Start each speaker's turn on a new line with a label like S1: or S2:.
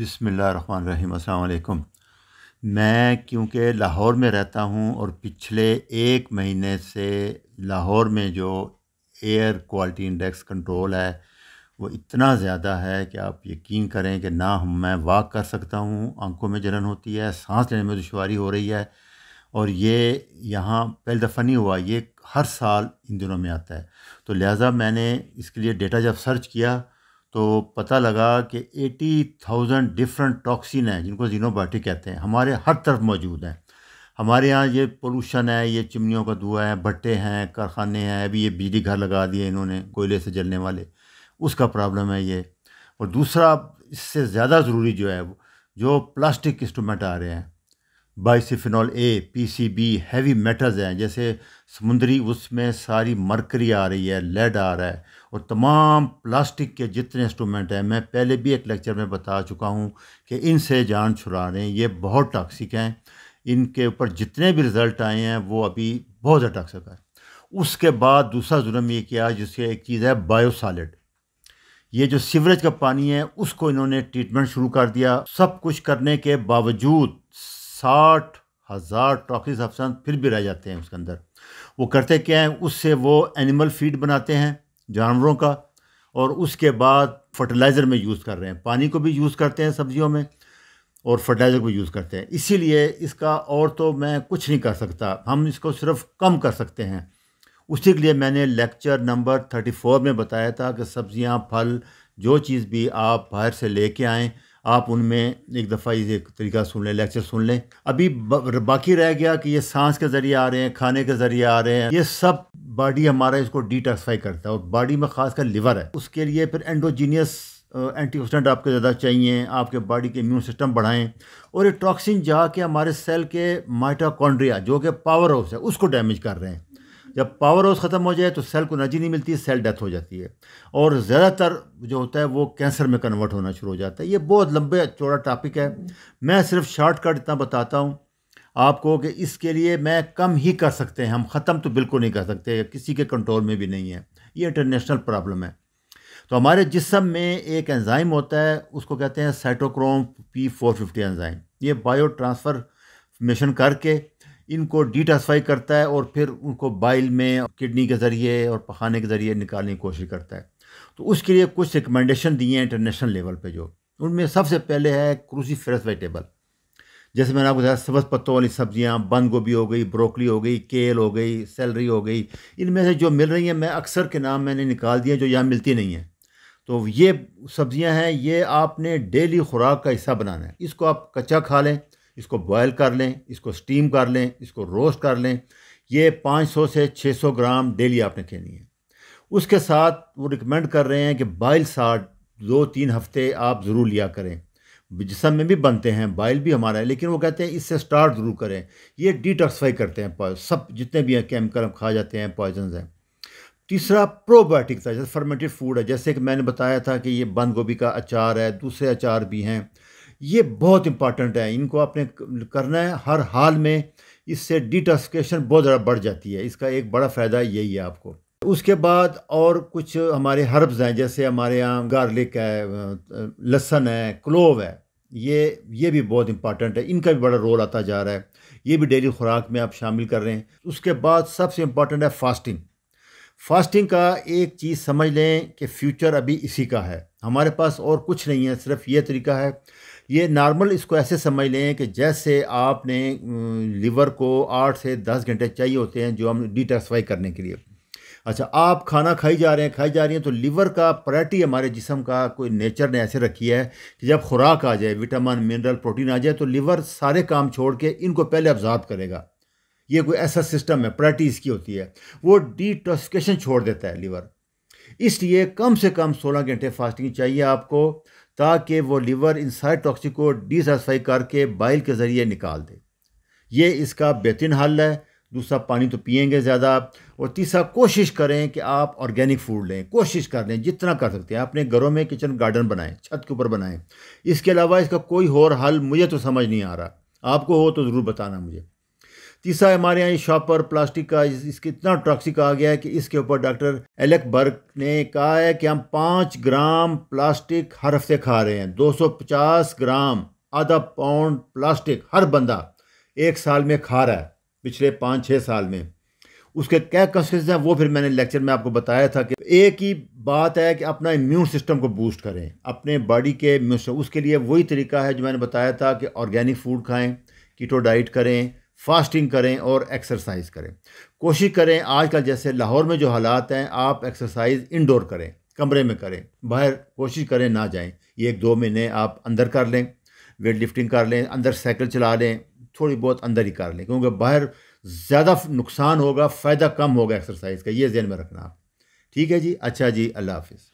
S1: بسم اللہ الرحمن الرحیم السلام علیکم میں کیونکہ لاہور میں رہتا ہوں اور پچھلے ایک مہینے سے لاہور میں جو ایئر کوالٹی انڈیکس کنٹرول ہے وہ اتنا زیادہ ہے کہ آپ یقین کریں کہ نہ میں واک کر سکتا ہوں آنکھوں میں جلن ہوتی ہے سانس لینے میں دشواری ہو رہی ہے اور یہ یہاں پہل دفعہ نہیں ہوا یہ ہر سال ان دنوں میں آتا ہے تو لہٰذا میں نے اس کے لیے ڈیٹا جب سرچ کیا تو پتہ لگا کہ ایٹی تھاؤزنڈ ڈفرینٹ ٹاکسین ہیں جن کو زینو بایوٹک کہتے ہیں ہمارے ہر طرف موجود ہیں ہمارے یہاں یہ پولوشن ہے یہ چمنیوں کا دھواں ہے بھٹے ہیں کارخانے ہیں ابھی یہ بجلی گھر لگا دیے انہوں نے کوئلے سے جلنے والے اس کا پرابلم ہے یہ اور دوسرا اس سے زیادہ ضروری جو ہے جو پلاسٹک انسٹرومنٹ آ رہے ہیں phenol A P C B heavy metals ہیں جیسے سمندری اس میں ساری مرکری آ رہی ہے لیڈ آ رہا ہے اور تمام پلاسٹک کے جتنے انسٹرومنٹ ہیں میں پہلے بھی ایک لیکچر میں بتا چکا ہوں کہ ان سے جان چھڑا رہے ہیں یہ بہت ٹاکسک ہیں ان کے اوپر جتنے بھی رزلٹ آئے ہیں وہ ابھی بہت زیادہ ٹاکسک ہے اس کے بعد دوسرا ظلم یہ کیا جس کی ایک چیز ہے سالڈ یہ جو سیوریج کا پانی ہے اس کو انہوں نے ٹریٹمنٹ شروع کر دیا سب کچھ کرنے کے باوجود ساٹھ ہزار ٹاکیز افسان پھر بھی رہ جاتے ہیں اس کے اندر وہ کرتے کیا ہیں اس سے وہ اینیمل فیڈ بناتے ہیں جانوروں کا اور اس کے بعد فرٹیلائزر میں یوز کر رہے ہیں پانی کو بھی یوز کرتے ہیں سبزیوں میں اور فرٹیلائزر کو یوز کرتے ہیں اسی لیے اس کا اور تو میں کچھ نہیں کر سکتا ہم اس کو صرف کم کر سکتے ہیں اسی کے لیے میں نے لیکچر نمبر تھرٹی فور میں بتایا تھا کہ سبزیاں پھل جو چیز بھی آپ باہر سے لے کے آئیں آپ ان میں ایک دفعہ یہ طریقہ سن لیں لیکچر سن لیں ابھی باقی رہ گیا کہ یہ سانس کے ذریعے آ رہے ہیں کھانے کے ذریعے آ رہے ہیں یہ سب باڈی ہمارا اس کو ڈیٹاکسفائی کرتا ہے اور باڈی میں خاص کر لیور ہے اس کے لیے پھر اینڈوجینیس اینٹی آکسیڈنٹ آپ کو زیادہ چاہیے آپ کے باڈی کے امیون سسٹم بڑھائیں اور یہ ٹاکسین جا کے ہمارے سیل کے مائٹاکونڈریا جو کہ پاور ہاؤس ہے اس کو ڈیمیج کر رہے ہیں جب پاور ہاؤس ختم ہو جائے تو سیل کو انرجی نہیں ملتی سیل ڈیتھ ہو جاتی ہے اور زیادہ تر جو ہوتا ہے وہ کینسر میں کنورٹ ہونا شروع ہو جاتا ہے یہ بہت لمبے چوڑا ٹاپک ہے میں صرف شارٹ کٹ اتنا بتاتا ہوں آپ کو کہ اس کے لیے میں کم ہی کر سکتے ہیں ہم ختم تو بالکل نہیں کر سکتے کسی کے کنٹرول میں بھی نہیں ہے یہ انٹرنیشنل پرابلم ہے تو ہمارے جسم میں ایک انزائم ہوتا ہے اس کو کہتے ہیں cytochrome P four fifty enzyme یہ بایو ٹرانسفر مشن کر کے ان کو ڈیٹاسفائی کرتا ہے اور پھر ان کو بائل میں کڈنی کے ذریعے اور پخانے کے ذریعے نکالنے کی کوشش کرتا ہے تو اس کے لیے کچھ ریکمنڈیشن دی ہیں انٹرنیشنل لیول پہ جو ان میں سب سے پہلے ہے کروسی فریش ویجیٹیبل جیسے میں نے آپ کو بتایا سبز پتوں والی سبزیاں بند گوبھی ہو گئی بروکلی ہو گئی کیل ہو گئی سیلری ہو گئی ان میں سے جو مل رہی ہیں میں اکثر کے نام میں نے نکال دیا جو یہاں ملتی نہیں ہیں تو یہ سبزیاں ہیں یہ آپ نے ڈیلی خوراک کا حصہ بنانا ہے اس کو آپ کچا کھا لیں اس کو بوائل کر لیں اس کو سٹیم کر لیں اس کو روسٹ کر لیں یہ پانچ سو سے چھ سو گرام ڈیلی آپ نے کھینی ہے اس کے ساتھ وہ ریکمینڈ کر رہے ہیں کہ بائل ساٹ دو تین ہفتے آپ ضرور لیا کریں جسم میں بھی بنتے ہیں بائل بھی ہمارا ہے لیکن وہ کہتے ہیں اس سے سٹارٹ ضرور کریں یہ ڈیٹاکسفائی کرتے ہیں سب جتنے بھی ہیں کیمیکل کھا جاتے ہیں پوائزنز ہیں تیسرا پروبایوٹک تھا جیسے فرمیٹریڈ فوڈ ہے جیسے کہ میں نے بتایا تھا کہ یہ بند گوبھی کا اچار ہے دوسرے اچار بھی ہیں یہ بہت امپارٹنٹ ہے ان کو آپ نے کرنا ہے ہر حال میں اس سے ڈیٹاسکیشن بہت زیادہ بڑھ جاتی ہے اس کا ایک بڑا فائدہ یہی ہے آپ کو اس کے بعد اور کچھ ہمارے ہربز ہیں جیسے ہمارے یہاں گارلک ہے لہسن ہے کلوو ہے یہ یہ بھی بہت امپارٹنٹ ہے ان کا بھی بڑا رول آتا جا رہا ہے یہ بھی ڈیلی خوراک میں آپ شامل کر رہے ہیں اس کے بعد سب سے امپارٹنٹ ہے فاسٹنگ فاسٹنگ کا ایک چیز سمجھ لیں کہ فیوچر ابھی اسی کا ہے ہمارے پاس اور کچھ نہیں ہے صرف یہ طریقہ ہے یہ نارمل اس کو ایسے سمجھ لیں کہ جیسے آپ نے لیور کو آٹھ سے دس گھنٹے چاہیے ہوتے ہیں جو ہم ڈی کرنے کے لیے اچھا آپ کھانا کھائی جا رہے ہیں کھائی جا رہی ہیں تو لیور کا پرائرٹی ہمارے جسم کا کوئی نیچر نے ایسے رکھی ہے کہ جب خوراک آ جائے وٹامن منرل پروٹین آ جائے تو لیور سارے کام چھوڑ کے ان کو پہلے افزاد کرے گا یہ کوئی ایسا سسٹم ہے پریٹیز کی ہوتی ہے وہ ڈی چھوڑ دیتا ہے لیور اس لیے کم سے کم سولہ گھنٹے فاسٹنگ چاہیے آپ کو تاکہ وہ لیور سارے ٹاکسک کو ڈی سسفائی کر کے بائل کے ذریعے نکال دے یہ اس کا بہترین حل ہے دوسرا پانی تو پئیں گے زیادہ اور تیسرا کوشش کریں کہ آپ آرگینک فوڈ لیں کوشش کر لیں جتنا کر سکتے ہیں اپنے گھروں میں کچن گارڈن بنائیں چھت کے اوپر بنائیں اس کے علاوہ اس کا کوئی اور حل مجھے تو سمجھ نہیں آ رہا آپ کو ہو تو ضرور بتانا مجھے تیسرا ہمارے یہاں شاپ پر پلاسٹک کا اس کے اتنا ٹاکسک آ گیا ہے کہ اس کے اوپر ڈاکٹر الیک برگ نے کہا ہے کہ ہم پانچ گرام پلاسٹک ہر ہفتے کھا رہے ہیں دو سو پچاس گرام آدھا پاؤنڈ پلاسٹک ہر بندہ ایک سال میں کھا رہا ہے پچھلے پانچ چھ سال میں اس کے کیا کنس ہیں وہ پھر میں نے لیکچر میں آپ کو بتایا تھا کہ ایک ہی بات ہے کہ اپنا امیون سسٹم کو بوسٹ کریں اپنے باڈی کے اس کے لیے وہی طریقہ ہے جو میں نے بتایا تھا کہ آرگینک فوڈ کھائیں کیٹو ڈائٹ کریں فاسٹنگ کریں اور ایکسرسائز کریں کوشش کریں آج کل جیسے لاہور میں جو حالات ہیں آپ ایکسرسائز انڈور کریں کمرے میں کریں باہر کوشش کریں نہ جائیں یہ ایک دو مہینے آپ اندر کر لیں ویٹ لفٹنگ کر لیں اندر سائیکل چلا لیں تھوڑی بہت اندر ہی کر لیں کیونکہ باہر زیادہ نقصان ہوگا فائدہ کم ہوگا ایکسرسائز کا یہ ذہن میں رکھنا آپ ٹھیک ہے جی اچھا جی اللہ حافظ